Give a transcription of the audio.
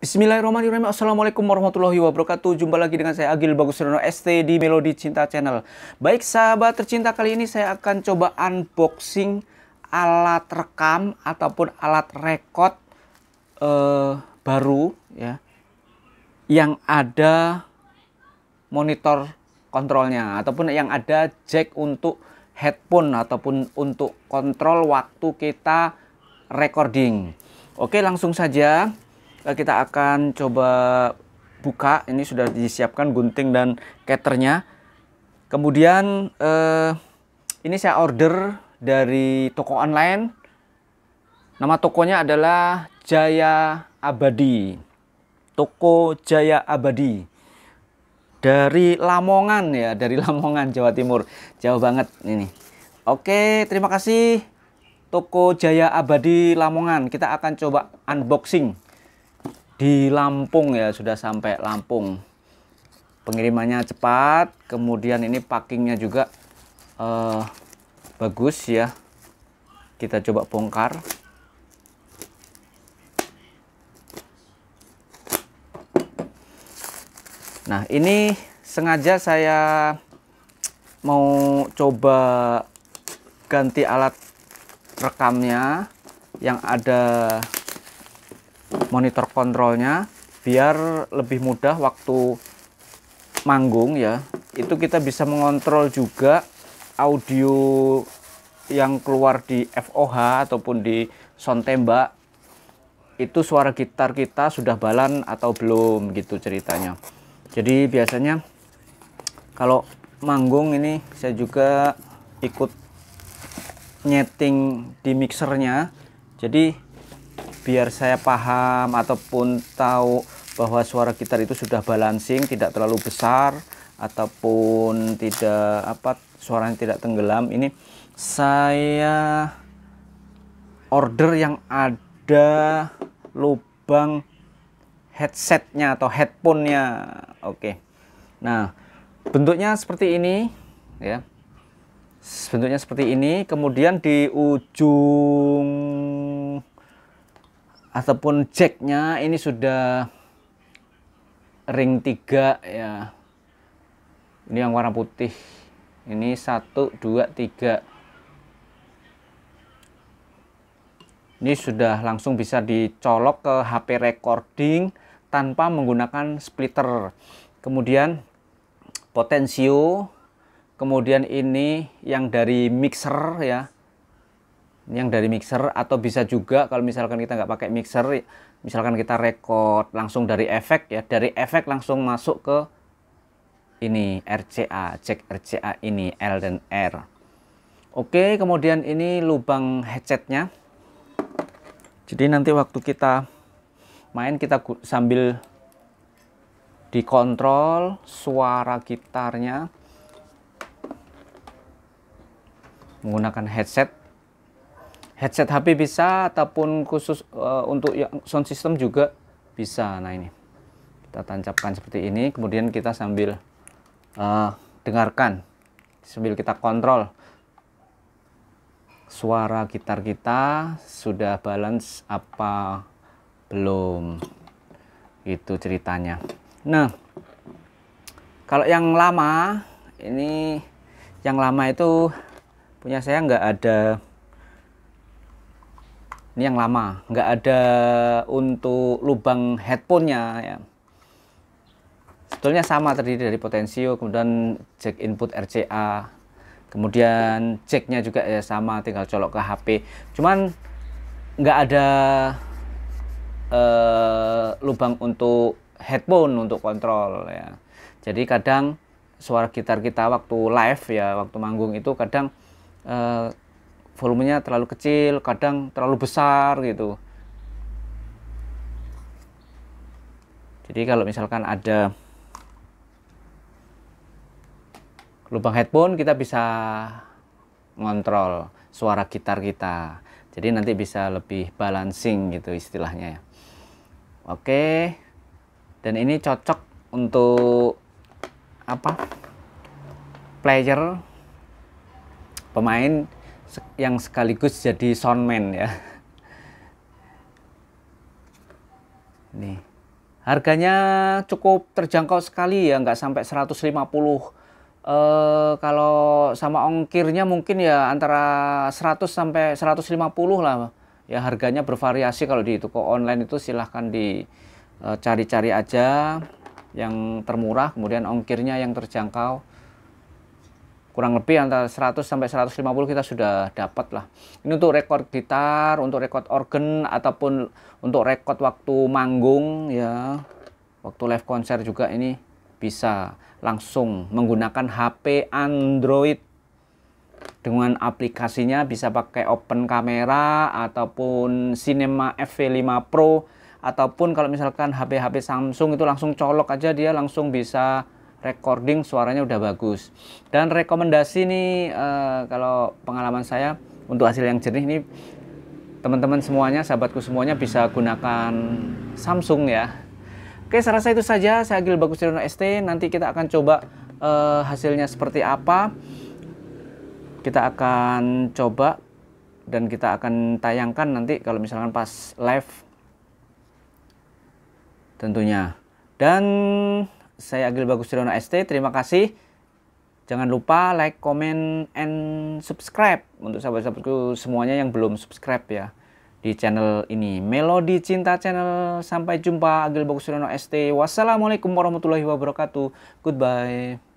Bismillahirrahmanirrahim. Assalamualaikum warahmatullahi wabarakatuh. Jumpa lagi dengan saya Agil Bagus Rono ST di Melodi Cinta Channel. Baik sahabat tercinta kali ini saya akan coba unboxing alat rekam ataupun alat rekod uh, baru ya yang ada monitor kontrolnya ataupun yang ada jack untuk headphone ataupun untuk kontrol waktu kita recording. Oke langsung saja Eh, kita akan coba buka. Ini sudah disiapkan gunting dan keternya. Kemudian eh, ini saya order dari toko online. Nama tokonya adalah Jaya Abadi. Toko Jaya Abadi. Dari Lamongan ya, dari Lamongan Jawa Timur. Jauh banget ini. Oke, terima kasih Toko Jaya Abadi Lamongan. Kita akan coba unboxing di Lampung ya sudah sampai Lampung pengirimannya cepat kemudian ini packingnya juga uh, bagus ya kita coba bongkar nah ini sengaja saya mau coba ganti alat rekamnya yang ada monitor kontrolnya biar lebih mudah waktu manggung ya itu kita bisa mengontrol juga audio yang keluar di FOH ataupun di sound tembak itu suara gitar kita sudah balan atau belum gitu ceritanya jadi biasanya kalau manggung ini saya juga ikut nyeting di mixernya jadi biar saya paham ataupun tahu bahwa suara gitar itu sudah balancing tidak terlalu besar ataupun tidak apa suaranya tidak tenggelam ini saya order yang ada lubang headsetnya atau headphone-nya oke nah bentuknya seperti ini ya bentuknya seperti ini kemudian di ujung ataupun jacknya ini sudah ring tiga ya ini yang warna putih ini satu dua tiga. ini sudah langsung bisa dicolok ke HP recording tanpa menggunakan splitter kemudian potensio kemudian ini yang dari mixer ya yang dari mixer atau bisa juga kalau misalkan kita nggak pakai mixer misalkan kita record langsung dari efek ya dari efek langsung masuk ke ini RCA cek RCA ini L dan R oke kemudian ini lubang headsetnya jadi nanti waktu kita main kita sambil dikontrol suara gitarnya menggunakan headset headset HP bisa ataupun khusus uh, untuk ya, sound system juga bisa nah ini kita tancapkan seperti ini kemudian kita sambil uh, dengarkan sambil kita kontrol suara gitar kita sudah balance apa belum itu ceritanya nah kalau yang lama ini yang lama itu punya saya nggak ada ini yang lama nggak ada untuk lubang headphone-nya ya sebetulnya sama terdiri dari potensio kemudian jack input RCA kemudian jacknya juga ya sama tinggal colok ke HP cuman nggak ada eh, lubang untuk headphone untuk kontrol ya jadi kadang suara gitar kita waktu live ya waktu manggung itu kadang eh, volumenya terlalu kecil, kadang terlalu besar gitu. Jadi kalau misalkan ada lubang headphone kita bisa ngontrol suara gitar kita. Jadi nanti bisa lebih balancing gitu istilahnya ya. Oke. Dan ini cocok untuk apa? player pemain yang sekaligus jadi soundman ya. Nih. Harganya cukup terjangkau sekali ya, nggak sampai 150. Eh kalau sama ongkirnya mungkin ya antara 100 sampai 150 lah. Ya harganya bervariasi kalau di toko online itu silahkan dicari-cari eh, aja yang termurah, kemudian ongkirnya yang terjangkau kurang lebih antara 100 sampai 150 kita sudah dapat lah. Ini untuk rekor gitar, untuk rekor organ ataupun untuk rekor waktu manggung ya. Waktu live konser juga ini bisa langsung menggunakan HP Android dengan aplikasinya bisa pakai open camera ataupun Cinema FV5 Pro ataupun kalau misalkan HP-HP Samsung itu langsung colok aja dia langsung bisa recording suaranya udah bagus. Dan rekomendasi nih uh, kalau pengalaman saya untuk hasil yang jernih ini teman-teman semuanya, sahabatku semuanya bisa gunakan Samsung ya. Oke, saya rasa itu saja. Saya Agil Bagus Dono ST. Nanti kita akan coba uh, hasilnya seperti apa. Kita akan coba dan kita akan tayangkan nanti kalau misalkan pas live tentunya. Dan saya Agil Bagus Triyono ST, terima kasih. Jangan lupa like, comment, and subscribe untuk sahabat-sahabatku semuanya yang belum subscribe ya di channel ini. Melodi Cinta Channel. Sampai jumpa Agil Bagus Triyono ST. Wassalamualaikum warahmatullahi wabarakatuh. Goodbye.